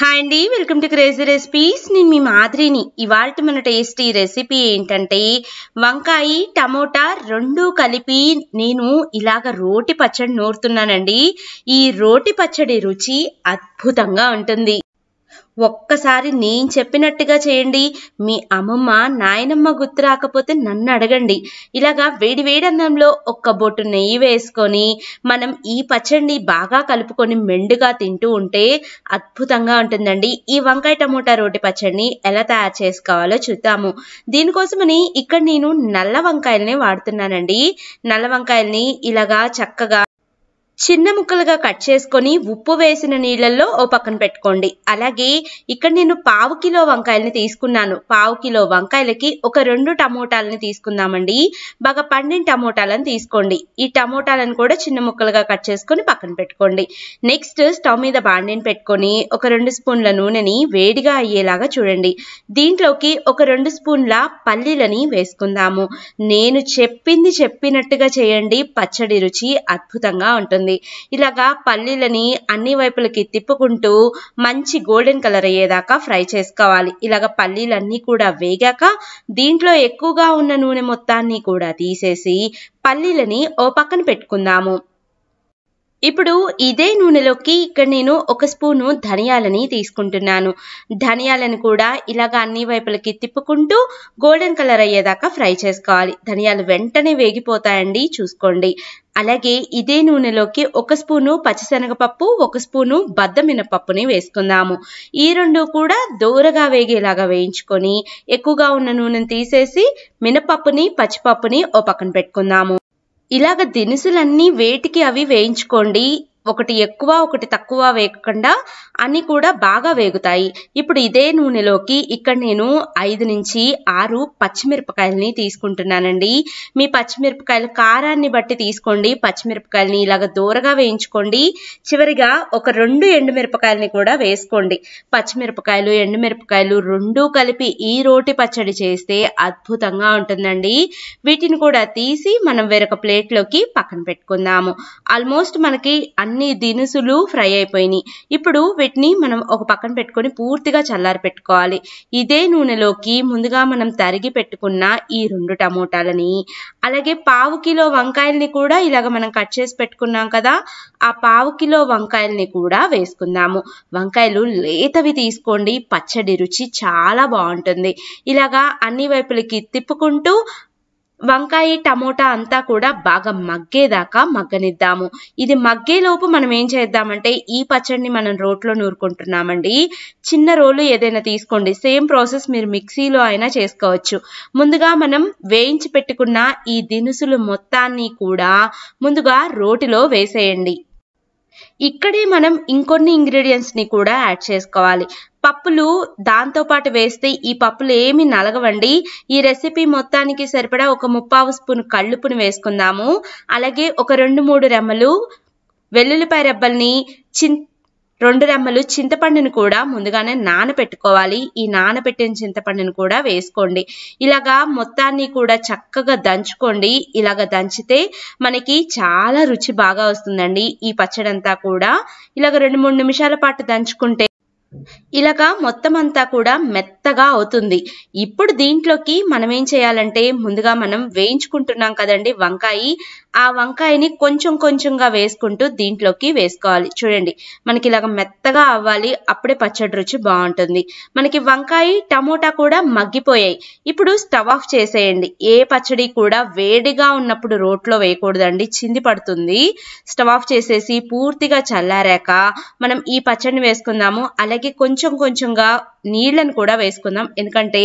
hi అండి welcome to crazy recipes నేను మీ మాదిరిని ఇవాళ మన టేస్టీ రెసిపీ ఏంటంటే వంకాయ టమోటా రెండు కలిపి నేను ఇలాగ రోటి పచ్చడి నూరుతున్నానండి ఈ రోటి పచ్చడి రుచి అద్భుతంగా ఉంటుంది ఒక్కసారి నేను చెప్పినట్టుగా చేయండి మీ అమ్మమ్మ నాయనమ్మ గుర్తు రాకపోతే నన్ను అడగండి ఇలాగా వేడి వేడి అన్నంలో ఒక్క బొట్టు నెయ్యి వేసుకొని మనం ఈ పచ్చడిని బాగా కలుపుకొని మెండుగా తింటూ ఉంటే అద్భుతంగా ఉంటుందండి ఈ వంకాయ టమోటా రోటి పచ్చడిని ఎలా తయారు చేసుకోవాలో చూద్దాము దీనికోసమని ఇక్కడ నేను నల్ల వంకాయలని వాడుతున్నానండి నల్ల వంకాయల్ని ఇలాగా చక్కగా చిన్న ముక్కలుగా కట్ చేసుకొని ఉప్పు వేసిన నీళ్ళల్లో ఓ పక్కన పెట్టుకోండి అలాగే ఇక్కడ నేను పావు కిలో వంకాయలని తీసుకున్నాను పావు కిలో వంకాయలకి ఒక రెండు టమోటాలని తీసుకుందామండి బాగా పండిన టమోటాలను తీసుకోండి ఈ టమోటాలను కూడా చిన్న ముక్కలుగా కట్ చేసుకొని పక్కన పెట్టుకోండి నెక్స్ట్ స్టవ్ మీద బాండిని పెట్టుకొని ఒక రెండు స్పూన్ల నూనెని వేడిగా అయ్యేలాగా చూడండి దీంట్లోకి ఒక రెండు స్పూన్ల పల్లీలని వేసుకుందాము నేను చెప్పింది చెప్పినట్టుగా చేయండి పచ్చడి రుచి అద్భుతంగా ఉంటుంది ఉంటుంది ఇలాగా పల్లీలని అన్ని వైపులకి తిప్పుకుంటూ మంచి గోల్డెన్ కలర్ అయ్యేదాకా ఫ్రై చేసుకోవాలి ఇలాగ పల్లీలన్నీ కూడా వేగాక దీంట్లో ఎక్కువగా ఉన్న నూనె మొత్తాన్ని కూడా తీసేసి పల్లీలని ఓ పక్కన పెట్టుకుందాము ఇప్పుడు ఇదే నూనెలోకి ఇక్కడ నేను ఒక స్పూను ధనియాలని తీసుకుంటున్నాను ధనియాలను కూడా ఇలాగ అన్ని వైపులకి తిప్పుకుంటూ గోల్డెన్ కలర్ అయ్యేదాకా ఫ్రై చేసుకోవాలి ధనియాలు వెంటనే వేగిపోతాయండి చూసుకోండి అలాగే ఇదే నూనెలోకి ఒక స్పూను పచ్చిశనగపప్పు ఒక స్పూను బద్ద మినపప్పుని వేసుకుందాము ఈ రెండు కూడా దూరగా వేగేలాగా వేయించుకొని ఎక్కువగా ఉన్న నూనెను తీసేసి మినపప్పుని పచ్చిపప్పుని ఓ పక్కన పెట్టుకుందాము ఇలాగ దినుసులన్నీ వేటికి అవి వేయించుకోండి ఒకటి ఎక్కువ ఒకటి తక్కువ వేయకుండా అన్నీ కూడా బాగా వేగుతాయి ఇప్పుడు ఇదే నూనెలోకి ఇక్కడ నేను ఐదు నుంచి ఆరు పచ్చిమిరపకాయలని తీసుకుంటున్నానండి మీ పచ్చిమిరపకాయలు కారాన్ని బట్టి తీసుకోండి పచ్చిమిరపకాయలని ఇలాగ దూరగా వేయించుకోండి చివరిగా ఒక రెండు ఎండుమిరపకాయలని కూడా వేసుకోండి పచ్చిమిరపకాయలు ఎండుమిరపకాయలు రెండూ కలిపి ఈ రోటి పచ్చడి చేస్తే అద్భుతంగా ఉంటుందండి వీటిని కూడా తీసి మనం వేరొక ప్లేట్లోకి పక్కన పెట్టుకుందాము ఆల్మోస్ట్ మనకి అన్ని అన్ని దినుసులు ఫ్రై అయిపోయినాయి ఇప్పుడు వీటిని మనం ఒక పక్కన పెట్టుకొని పూర్తిగా చల్లారి పెట్టుకోవాలి ఇదే నూనెలోకి ముందుగా మనం తరిగి పెట్టుకున్న ఈ రెండు టమోటాలని అలాగే పావు కిలో వంకాయల్ని కూడా ఇలాగ మనం కట్ చేసి పెట్టుకున్నాం కదా ఆ పావు కిలో వంకాయల్ని కూడా వేసుకుందాము వంకాయలు లేతవి తీసుకోండి పచ్చడి రుచి చాలా బాగుంటుంది ఇలాగా అన్ని వైపులకి తిప్పుకుంటూ వంకాయ టమోటా అంతా కూడా బాగా మగ్గేదాకా మగ్గనిద్దాము ఇది మగ్గేలోపు మనం ఏం చేద్దామంటే ఈ పచ్చడిని మనం రోట్లో నూరుకుంటున్నామండి చిన్న రోలు ఏదైనా తీసుకోండి సేమ్ ప్రాసెస్ మీరు మిక్సీలో అయినా చేసుకోవచ్చు ముందుగా మనం వేయించి పెట్టుకున్న ఈ దినుసులు మొత్తాన్ని కూడా ముందుగా రోటిలో వేసేయండి ఇక్కడే మనం ఇంకొన్ని ని కూడా యాడ్ చేసుకోవాలి పప్పులు దాంతో పాటు వేస్తే ఈ పప్పులు ఏమి నలగవండి ఈ రెసిపీ మొత్తానికి సరిపడా ఒక ముప్పావు స్పూన్ కళ్ళుపుని వేసుకుందాము అలాగే ఒక రెండు మూడు రెమ్మలు వెల్లుల్లిపాయ రెబ్బల్ని చిన్ రెండు రెమ్మలు చింతపండును కూడా ముందుగానే నానబెట్టుకోవాలి ఈ నానబెట్టిన చింతపండును కూడా వేసుకోండి ఇలాగా మొత్తాన్ని కూడా చక్కగా దంచుకోండి ఇలాగ దంచితే మనకి చాలా రుచి బాగా వస్తుందండి ఈ పచ్చడంతా కూడా ఇలాగ రెండు మూడు నిమిషాల పాటు దంచుకుంటే ఇలాగా మొత్తం అంతా కూడా మెత్తగా అవుతుంది ఇప్పుడు దీంట్లోకి మనం ఏం చేయాలంటే ముందుగా మనం వేయించుకుంటున్నాం కదండి వంకాయ ఆ వంకాయని కొంచెం కొంచెంగా వేసుకుంటూ దీంట్లోకి వేసుకోవాలి చూడండి మనకి ఇలాగ మెత్తగా అవ్వాలి అప్పుడే పచ్చడి రుచి బాగుంటుంది మనకి వంకాయ టమోటా కూడా మగ్గిపోయాయి ఇప్పుడు స్టవ్ ఆఫ్ చేసేయండి ఏ పచ్చడి కూడా వేడిగా ఉన్నప్పుడు రోట్లో వేయకూడదండి చింది పడుతుంది స్టవ్ ఆఫ్ చేసేసి పూర్తిగా చల్లారాక మనం ఈ పచ్చడిని వేసుకుందాము అలాగే కొంచెం కొంచెంగా నీళ్ళని కూడా వేసుకుందాం ఎందుకంటే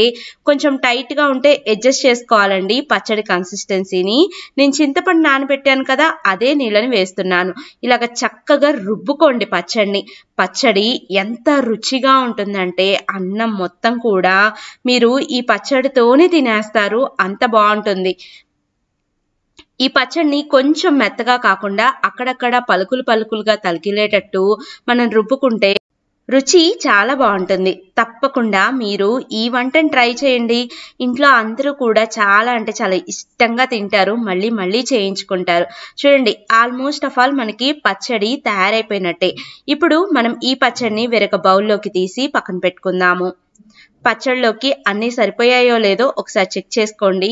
కొంచెం టైట్గా ఉంటే అడ్జస్ట్ చేసుకోవాలండి పచ్చడి కన్సిస్టెన్సీని నేను చింతపండు నానబెట్టాను కదా అదే నీళ్ళని వేస్తున్నాను ఇలాగ చక్కగా రుబ్బుకోండి పచ్చడిని పచ్చడి ఎంత రుచిగా ఉంటుందంటే అన్నం మొత్తం కూడా మీరు ఈ పచ్చడితోనే తినేస్తారు అంత బాగుంటుంది ఈ పచ్చడిని కొంచెం మెత్తగా కాకుండా అక్కడక్కడ పలుకులు పలుకులుగా తలికిలేటట్టు మనం రుబ్బుకుంటే రుచి చాలా బాగుంటుంది తప్పకుండా మీరు ఈ వంటను ట్రై చేయండి ఇంట్లో అందరూ కూడా చాలా అంటే చాలా ఇష్టంగా తింటారు మళ్ళీ మళ్ళీ చేయించుకుంటారు చూడండి ఆల్మోస్ట్ ఆఫ్ ఆల్ మనకి పచ్చడి తయారైపోయినట్టే ఇప్పుడు మనం ఈ పచ్చడిని వేరొక బౌల్లోకి తీసి పక్కన పెట్టుకుందాము పచ్చళ్ళలోకి అన్నీ సరిపోయాయో లేదో ఒకసారి చెక్ చేసుకోండి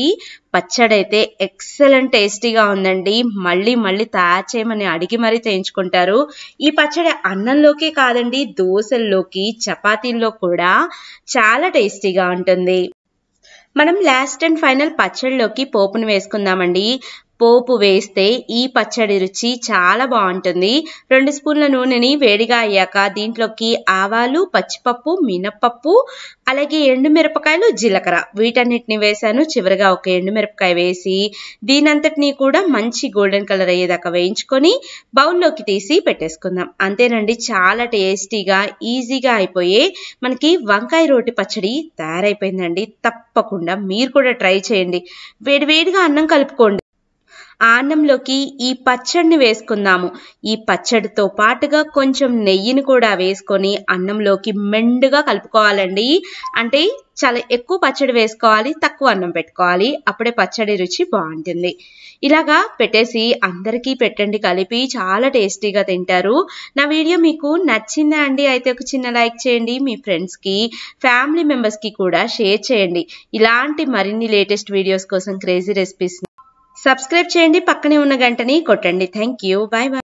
పచ్చడి అయితే ఎక్సలెంట్ టేస్టీగా ఉందండి మళ్ళీ మళ్ళీ తయారు చేయమని అడిగి మరీ చేయించుకుంటారు ఈ పచ్చడి అన్నంలోకే కాదండి దోశల్లోకి చపాతీల్లో కూడా చాలా టేస్టీగా ఉంటుంది మనం లాస్ట్ అండ్ ఫైనల్ పచ్చడిలోకి పోపును వేసుకుందామండి పోపు వేస్తే ఈ పచ్చడి రుచి చాలా బాగుంటుంది రెండు స్పూన్ల నూనెని వేడిగా అయ్యాక దీంట్లోకి ఆవాలు పచ్చిపప్పు మినపప్పు అలాగే ఎండుమిరపకాయలు జీలకర్ర వీటన్నిటిని వేశాను చివరిగా ఒక ఎండుమిరపకాయ వేసి దీనంతటినీ కూడా మంచి గోల్డెన్ కలర్ అయ్యేదాకా వేయించుకొని బౌల్లోకి తీసి పెట్టేసుకుందాం అంతేనండి చాలా టేస్టీగా ఈజీగా అయిపోయే మనకి వంకాయ రోటి పచ్చడి తయారైపోయిందండి తప్పకుండా మీరు కూడా ట్రై చేయండి వేడివేడిగా అన్నం కలుపుకోండి అన్నంలోకి ఈ పచ్చడిని వేసుకుందాము ఈ పచ్చడితో పాటుగా కొంచెం నెయ్యిని కూడా వేసుకొని అన్నంలోకి మెండుగా కలుపుకోవాలండి అంటే చాలా ఎక్కువ పచ్చడి వేసుకోవాలి తక్కువ అన్నం పెట్టుకోవాలి అప్పుడే పచ్చడి రుచి బాగుంటుంది ఇలాగా పెట్టేసి అందరికీ పెట్టండి కలిపి చాలా టేస్టీగా తింటారు నా వీడియో మీకు నచ్చిందా అండి అయితే ఒక చిన్న లైక్ చేయండి మీ ఫ్రెండ్స్కి ఫ్యామిలీ మెంబర్స్కి కూడా షేర్ చేయండి ఇలాంటి మరిన్ని లేటెస్ట్ వీడియోస్ కోసం క్రేజీ రెసిపీస్ సబ్స్క్రైబ్ చేయండి పక్కనే ఉన్న గంటని కొట్టండి థ్యాంక్ యూ బాయ్ బాయ్